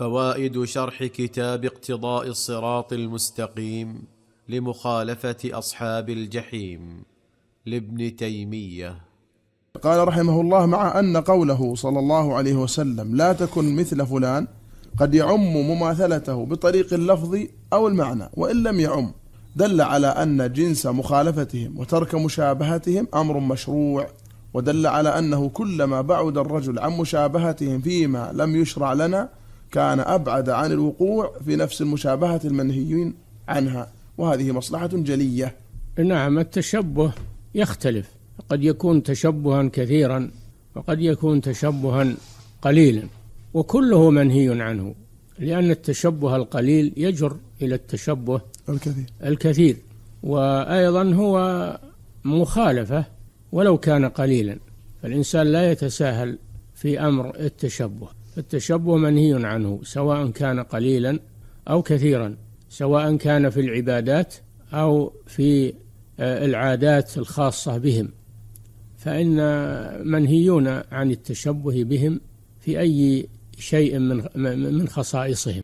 فوائد شرح كتاب اقتضاء الصراط المستقيم لمخالفه اصحاب الجحيم لابن تيميه قال رحمه الله مع ان قوله صلى الله عليه وسلم لا تكن مثل فلان قد يعم مماثلته بطريق اللفظ او المعنى وان لم يعم دل على ان جنس مخالفتهم وترك مشابهتهم امر مشروع ودل على انه كلما بعد الرجل عن مشابهتهم فيما لم يشرع لنا كان أبعد عن الوقوع في نفس المشابهة المنهيين عنها وهذه مصلحة جلية نعم التشبه يختلف قد يكون تشبها كثيرا وقد يكون تشبها قليلا وكله منهي عنه لأن التشبه القليل يجر إلى التشبه الكثير الكثير وأيضا هو مخالفة ولو كان قليلا فالإنسان لا يتساهل في أمر التشبه التشبه منهي عنه سواء كان قليلا أو كثيرا سواء كان في العبادات أو في آه، العادات الخاصة بهم فإن منهيون عن التشبه بهم في أي شيء من خصائصهم